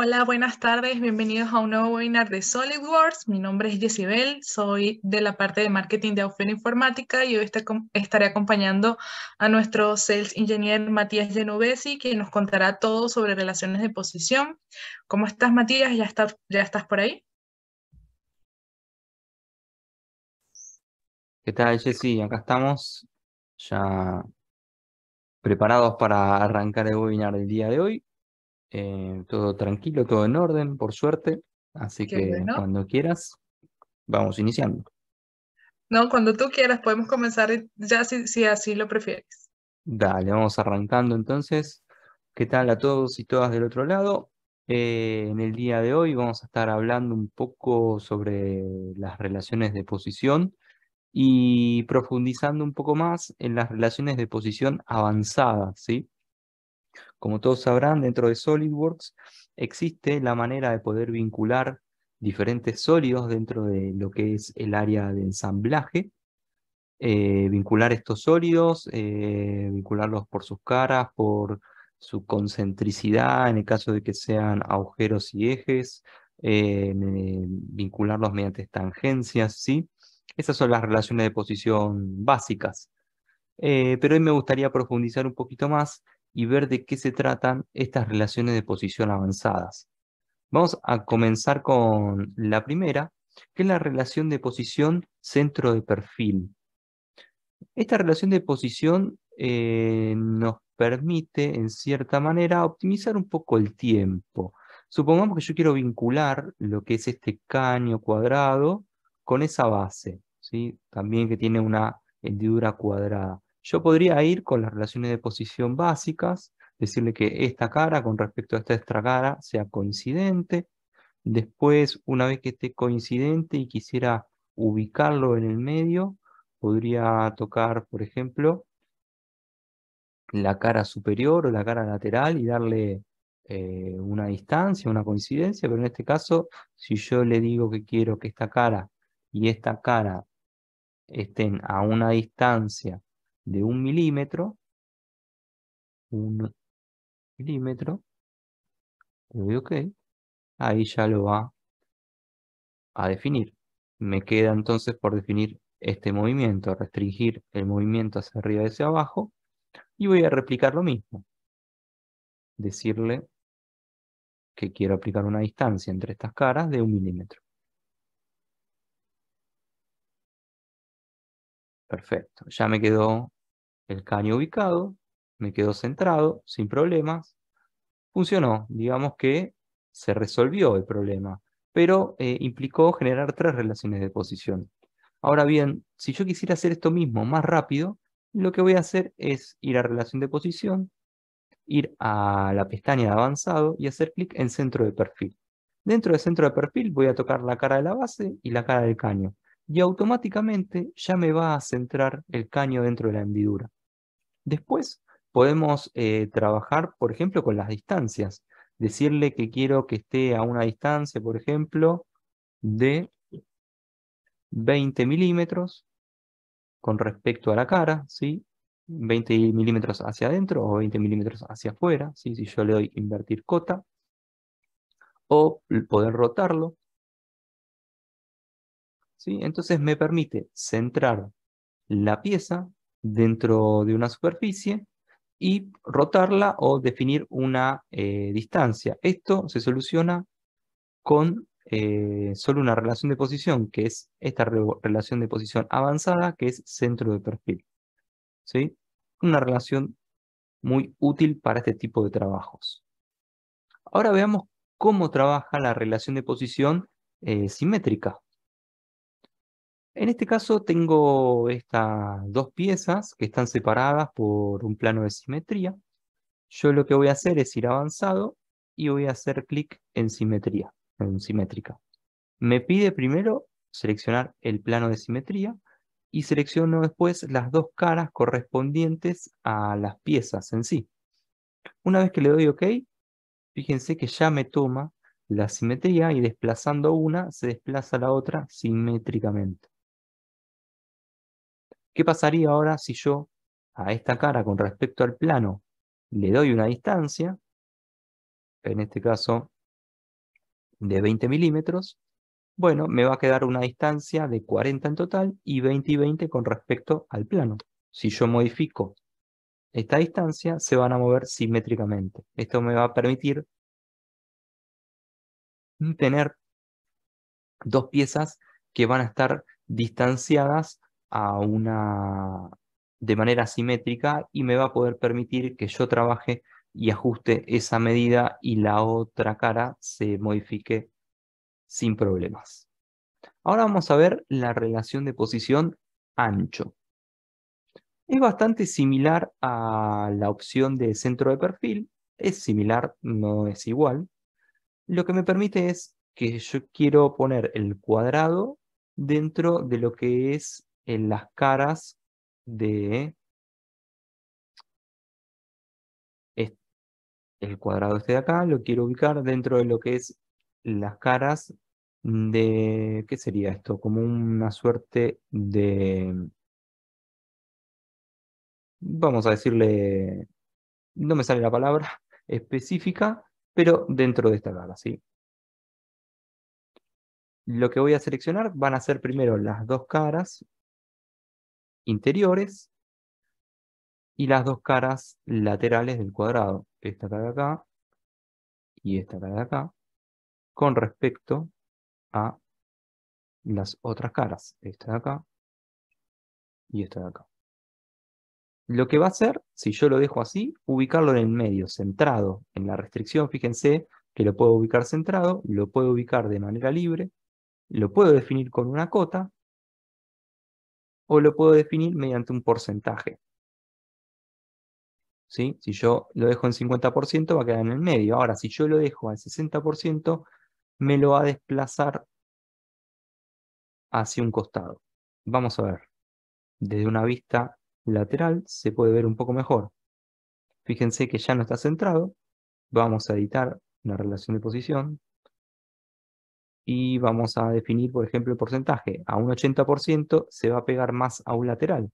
Hola, buenas tardes, bienvenidos a un nuevo webinar de SolidWorks. Mi nombre es Jessibel, soy de la parte de marketing de oferta Informática y hoy estaré acompañando a nuestro sales engineer Matías Genovesi, que nos contará todo sobre relaciones de posición. ¿Cómo estás, Matías? ¿Ya, ya estás por ahí? ¿Qué tal, Jessy? Acá estamos ya preparados para arrancar el webinar del día de hoy. Eh, todo tranquilo, todo en orden, por suerte. Así que cuando quieras, vamos iniciando. No, cuando tú quieras, podemos comenzar ya si, así lo prefieres. Dale, vamos arrancando entonces. ¿Qué tal a todos y todas del otro lado? Eh, en el día de hoy vamos a estar hablando un poco sobre las relaciones de posición y profundizando un poco más en las relaciones de posición avanzadas, ¿sí? Como todos sabrán, dentro de SolidWorks existe la manera de poder vincular diferentes sólidos dentro de lo que es el área de ensamblaje, eh, vincular estos sólidos, eh, vincularlos por sus caras, por su concentricidad, en el caso de que sean agujeros y ejes, eh, vincularlos mediante tangencias, ¿sí? Esas son las relaciones de posición básicas. pero hoy me gustaría profundizar un poquito más y ver de qué se tratan estas relaciones de posición avanzadas. Vamos a comenzar con la primera, que es la relación de posición centro de perfil. Esta relación de posición eh, nos permite, en cierta manera, optimizar un poco el tiempo. Supongamos que yo quiero vincular lo que es este caño cuadrado con esa base, ¿sí? también que tiene una hendidura cuadrada. Yo podría ir con las relaciones de posición básicas, decirle que esta cara con respecto a esta extra cara sea coincidente. Después, una vez que esté coincidente y quisiera ubicarlo en el medio, podría tocar, por ejemplo, la cara superior o la cara lateral y darle eh, una distancia, una coincidencia, pero en este caso, si yo le digo que quiero que esta cara y esta cara estén a una distancia de un milímetro, un milímetro, le doy OK, ahí ya lo va a definir. Me queda entonces por definir este movimiento, restringir el movimiento hacia arriba y hacia abajo, y voy a replicar lo mismo. Decirle que quiero aplicar una distancia entre estas caras de un milímetro. Perfecto, ya me quedó el caño ubicado, me quedó centrado, sin problemas. Funcionó, digamos que se resolvió el problema, pero eh, implicó generar tres relaciones de posición. Ahora bien, si yo quisiera hacer esto mismo más rápido, lo que voy a hacer es ir a relación de posición, ir a la pestaña de avanzado y hacer clic en centro de perfil. Dentro de centro de perfil voy a tocar la cara de la base y la cara del caño. Y automáticamente ya me va a centrar el caño dentro de la hendidura. Después podemos eh, trabajar, por ejemplo, con las distancias. Decirle que quiero que esté a una distancia, por ejemplo, de 20 milímetros con respecto a la cara, 20 milímetros hacia adentro o 20 milímetros hacia afuera, si yo le doy invertir cota, o poder rotarlo. Entonces me permite centrar la pieza dentro de una superficie y rotarla o definir una eh, distancia. Esto se soluciona con eh, solo una relación de posición, que es esta relación de posición avanzada, que es centro de perfil. ¿Sí? Una relación muy útil para este tipo de trabajos. Ahora veamos cómo trabaja la relación de posición eh, simétrica. En este caso tengo estas dos piezas que están separadas por un plano de simetría. Yo lo que voy a hacer es ir avanzado y voy a hacer clic en simetría, en simétrica. Me pide primero seleccionar el plano de simetría y selecciono después las dos caras correspondientes a las piezas en sí. Una vez que le doy OK, fíjense que ya me toma la simetría y desplazando una se desplaza la otra simétricamente. ¿Qué pasaría ahora si yo a esta cara con respecto al plano le doy una distancia, en este caso de 20 milímetros? Bueno, me va a quedar una distancia de 40 en total y 20 y 20 con respecto al plano. Si yo modifico esta distancia, se van a mover simétricamente. Esto me va a permitir tener dos piezas que van a estar distanciadas una de manera simétrica y me va a poder permitir que yo trabaje y ajuste esa medida y la otra cara se modifique sin problemas. Ahora vamos a ver la relación de posición ancho. Es bastante similar a la opción de centro de perfil, es similar, no es igual. Lo que me permite es que yo quiero poner el cuadrado dentro de lo que es en las caras de el cuadrado este de acá, lo quiero ubicar dentro de lo que es las caras de, ¿qué sería esto? Como una suerte de, vamos a decirle, no me sale la palabra específica, pero dentro de esta cara, ¿sí? Lo que voy a seleccionar van a ser primero las dos caras, interiores y las dos caras laterales del cuadrado, esta cara de acá y esta de acá, con respecto a las otras caras, esta de acá y esta de acá. Lo que va a hacer, si yo lo dejo así, ubicarlo en el medio, centrado. En la restricción, fíjense que lo puedo ubicar centrado, lo puedo ubicar de manera libre, lo puedo definir con una cota, o lo puedo definir mediante un porcentaje. ¿Sí? Si yo lo dejo en 50% va a quedar en el medio. Ahora, si yo lo dejo al 60%, me lo va a desplazar hacia un costado. Vamos a ver. Desde una vista lateral se puede ver un poco mejor. Fíjense que ya no está centrado. Vamos a editar una relación de posición y vamos a definir, por ejemplo, el porcentaje. A un 80% se va a pegar más a un lateral.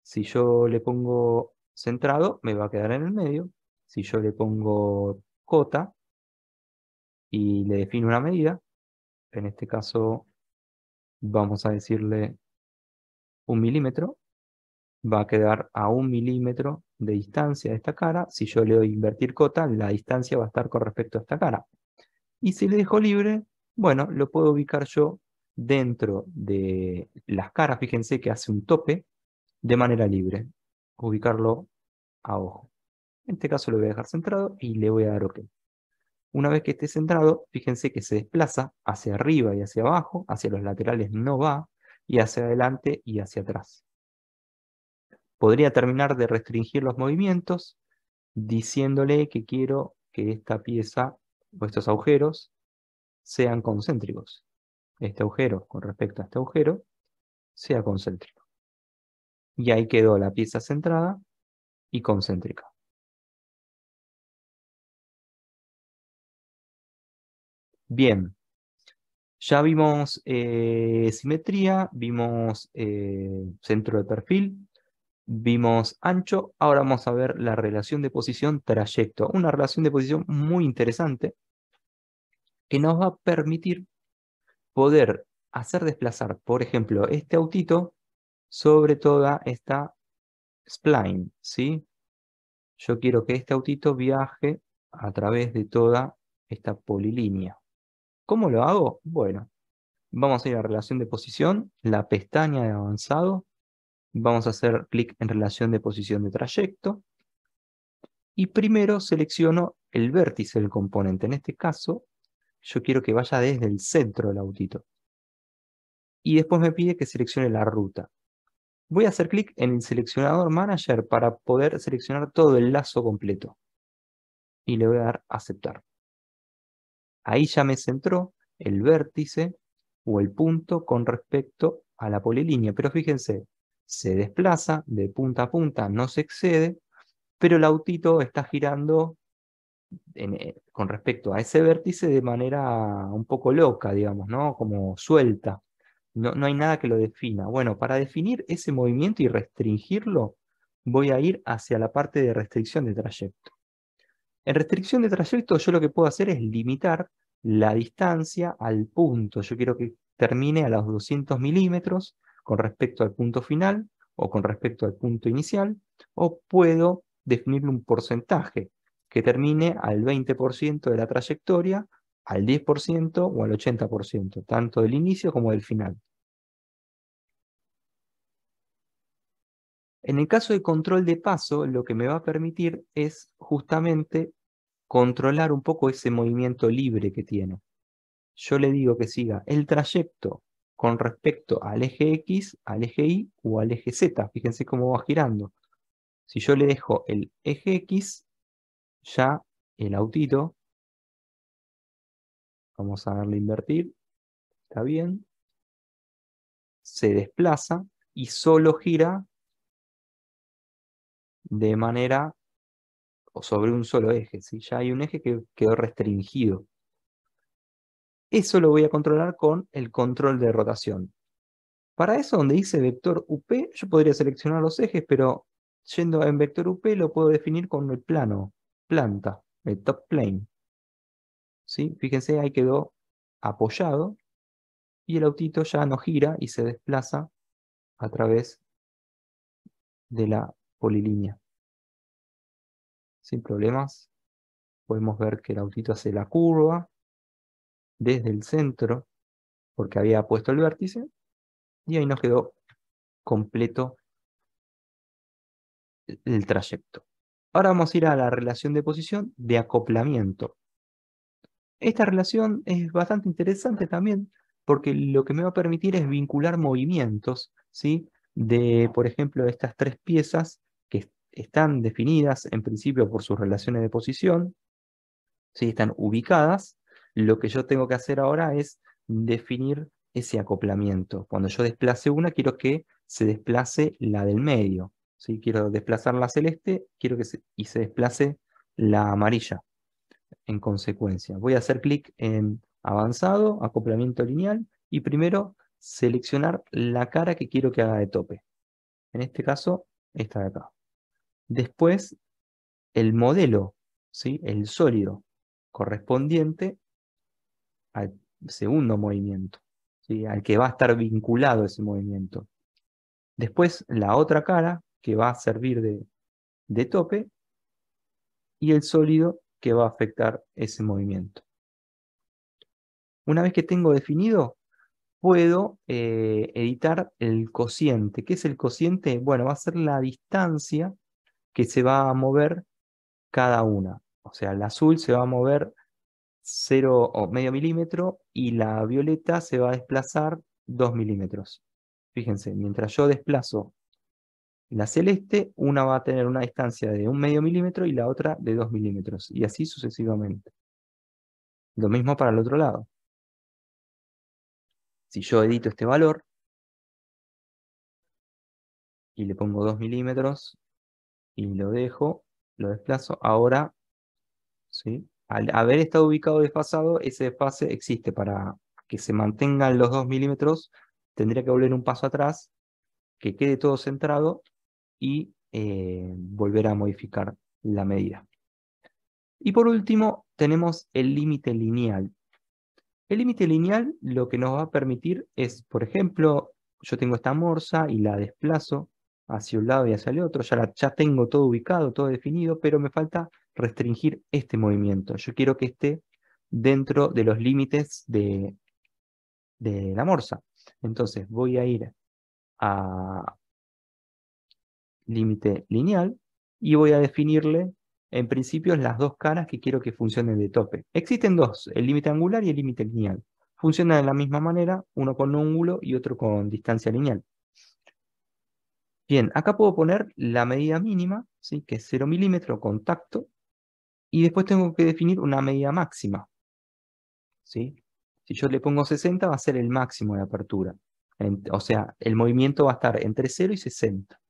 Si yo le pongo centrado, me va a quedar en el medio. Si yo le pongo cota y le defino una medida, en este caso vamos a decirle un milímetro, va a quedar a un milímetro de distancia de esta cara. Si yo le doy invertir cota, la distancia va a estar con respecto a esta cara. Y si le dejo libre, bueno, lo puedo ubicar yo dentro de las caras, fíjense que hace un tope de manera libre. Ubicarlo a ojo. En este caso lo voy a dejar centrado y le voy a dar OK. Una vez que esté centrado, fíjense que se desplaza hacia arriba y hacia abajo, hacia los laterales no va, y hacia adelante y hacia atrás. Podría terminar de restringir los movimientos diciéndole que quiero que esta pieza o estos agujeros sean concéntricos. Este agujero con respecto a este agujero sea concéntrico. Y ahí quedó la pieza centrada y concéntrica. Bien, ya vimos eh, simetría, vimos eh, centro de perfil, vimos ancho, ahora vamos a ver la relación de posición trayecto, una relación de posición muy interesante que nos va a permitir poder hacer desplazar, por ejemplo, este autito sobre toda esta spline, ¿sí? Yo quiero que este autito viaje a través de toda esta polilínea. ¿Cómo lo hago? Bueno, vamos a ir a relación de posición, la pestaña de avanzado, vamos a hacer clic en relación de posición de trayecto, y primero selecciono el vértice del componente, en este caso yo quiero que vaya desde el centro del autito. Y después me pide que seleccione la ruta. Voy a hacer clic en el seleccionador manager para poder seleccionar todo el lazo completo. Y le voy a dar aceptar. Ahí ya me centró el vértice o el punto con respecto a la polilínea. Pero fíjense, se desplaza de punta a punta, no se excede, pero el autito está girando eh, con respecto a ese vértice de manera un poco loca, digamos, ¿no? Como suelta. No, no hay nada que lo defina. Bueno, para definir ese movimiento y restringirlo, voy a ir hacia la parte de restricción de trayecto. En restricción de trayecto yo lo que puedo hacer es limitar la distancia al punto. Yo quiero que termine a los 200 milímetros con respecto al punto final o con respecto al punto inicial, o puedo definirle un porcentaje que termine al 20% de la trayectoria, al 10% o al 80%, tanto del inicio como del final. En el caso de control de paso, lo que me va a permitir es justamente controlar un poco ese movimiento libre que tiene. Yo le digo que siga el trayecto con respecto al eje X, al eje Y o al eje Z. Fíjense cómo va girando. Si yo le dejo el eje X, ya el autito. Vamos a darle invertir. Está bien. Se desplaza y solo gira de manera o sobre un solo eje. si Ya hay un eje que quedó restringido. Eso lo voy a controlar con el control de rotación. Para eso, donde dice vector UP, yo podría seleccionar los ejes, pero yendo en vector UP lo puedo definir con el plano planta, el top plane. Fíjense, ahí quedó apoyado y el autito ya no gira y se desplaza a través de la polilínea. Sin problemas, podemos ver que el autito hace la curva desde el centro, porque había puesto el vértice, y ahí nos quedó completo el trayecto. Ahora vamos a ir a la relación de posición de acoplamiento. Esta relación es bastante interesante también porque lo que me va a permitir es vincular movimientos, ¿sí? De, por ejemplo, estas tres piezas que están definidas en principio por sus relaciones de posición, ¿sí? Están ubicadas. Lo que yo tengo que hacer ahora es definir ese acoplamiento. Cuando yo desplace una, quiero que se desplace la del medio si Quiero desplazar la celeste quiero que y se desplace la amarilla en consecuencia. Voy a hacer clic en avanzado, acoplamiento lineal y primero seleccionar la cara que quiero que haga de tope. En este caso, esta de acá. Después, el modelo, ¿sí? el sólido correspondiente al segundo movimiento, al que va a estar vinculado ese movimiento. Después, la otra cara que va a servir de, tope y el sólido que va a afectar ese movimiento. Una vez que tengo definido, puedo eh, editar el cociente. ¿Qué es el cociente? Bueno, va a ser la distancia que se va a mover cada una. O sea, el azul se va a mover 0 o medio milímetro y la violeta se va a desplazar 2 milímetros. Fíjense, mientras yo desplazo la celeste, una va a tener una distancia de un medio milímetro y la otra de 2 milímetros, y así sucesivamente. Lo mismo para el otro lado. Si yo edito este valor y le pongo 2 milímetros y lo dejo, lo desplazo, ahora, al haber estado ubicado desfasado, ese desfase existe para que se mantengan los 2 milímetros, tendría que volver un paso atrás, que quede todo centrado y eh, volver a modificar la medida. Y por último, tenemos el límite lineal. El límite lineal lo que nos va a permitir es, por ejemplo, yo tengo esta morsa y la desplazo hacia un lado y hacia el otro, ya, la, ya tengo todo ubicado, todo definido, pero me falta restringir este movimiento. Yo quiero que esté dentro de los límites de la morsa. Entonces voy a ir a, límite lineal y voy a definirle en principio las dos caras que quiero que funcionen de tope. Existen dos, el límite angular y el límite lineal. Funcionan de la misma manera, uno con ángulo y otro con distancia lineal. Bien, acá puedo poner la medida mínima, ¿sí? que es 0 milímetro contacto, y después tengo que definir una medida máxima. Si yo le pongo 60 va a ser el máximo de apertura. o sea, el movimiento va a estar entre 0 y 60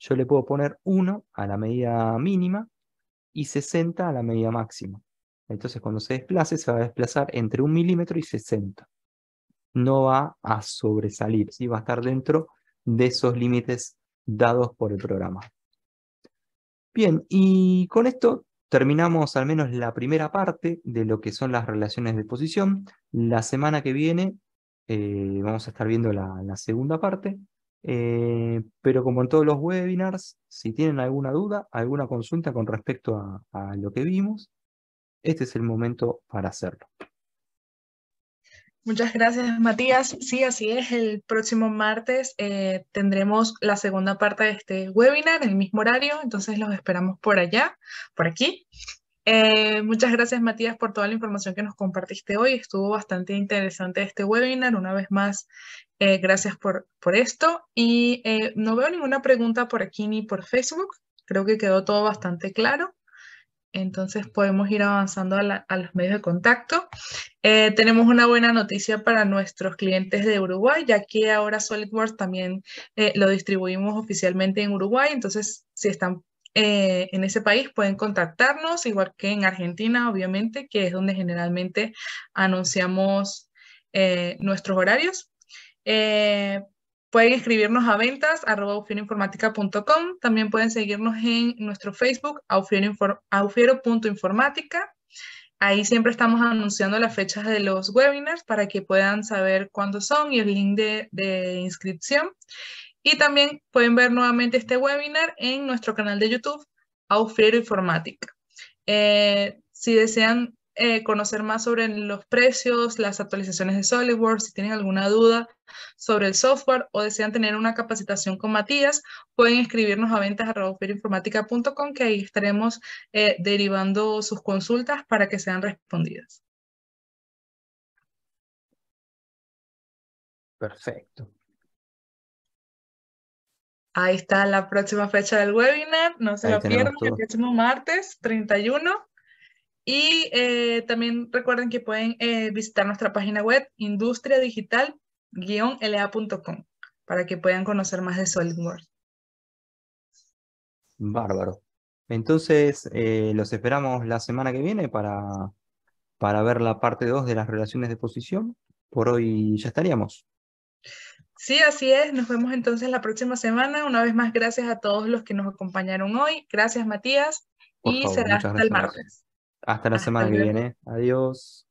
yo le puedo poner 1 a la medida mínima y 60 a la medida máxima. Entonces cuando se desplace, se va a desplazar entre un milímetro y 60. No va a sobresalir, va a estar dentro de esos límites dados por el programa. Bien, y con esto terminamos al menos la primera parte de lo que son las relaciones de posición. La semana que viene eh, vamos a estar viendo la segunda parte. Eh, pero como en todos los webinars, si tienen alguna duda, alguna consulta con respecto a, lo que vimos, este es el momento para hacerlo. Muchas gracias, Matías. Sí, así es. El próximo martes eh, tendremos la segunda parte de este webinar en el mismo horario, entonces los esperamos por allá, por aquí. Eh, muchas gracias Matías por toda la información que nos compartiste hoy. Estuvo bastante interesante este webinar. Una vez más, eh, gracias por, por esto. Y eh, no veo ninguna pregunta por aquí ni por Facebook. Creo que quedó todo bastante claro. Entonces podemos ir avanzando a, los medios de contacto. tenemos una buena noticia para nuestros clientes de Uruguay, ya que ahora SolidWorks también lo distribuimos oficialmente en Uruguay. Entonces, si están eh, en ese país pueden contactarnos, igual que en Argentina, obviamente, que es donde generalmente anunciamos eh, nuestros horarios. Eh, pueden escribirnos a ventas También pueden seguirnos en nuestro Facebook, aufiero.informática. Ahí siempre estamos anunciando las fechas de los webinars para que puedan saber cuándo son y el link de inscripción. Y también pueden ver nuevamente este webinar en nuestro canal de YouTube, Aufriero Informática. Eh, si desean eh, conocer más sobre los precios, las actualizaciones de SolidWorks, si tienen alguna duda sobre el software o desean tener una capacitación con Matías, pueden escribirnos a ventas.aufreroinformática.com, que ahí estaremos eh, derivando sus consultas para que sean respondidas. Perfecto. Ahí está la próxima fecha del webinar, no se lo pierdan, el próximo martes 31. Y eh, también recuerden que pueden eh, visitar nuestra página web industriadigital-la.com para que puedan conocer más de SolidWorks. Bárbaro. Entonces, eh, los esperamos la semana que viene para, para ver la parte 2 de las relaciones de posición. Por hoy ya estaríamos. Sí, así es. Nos vemos entonces la próxima semana. Una vez más, gracias a todos los que nos acompañaron hoy. Gracias, Matías. y será hasta el martes. Hasta la semana que viene. Adiós.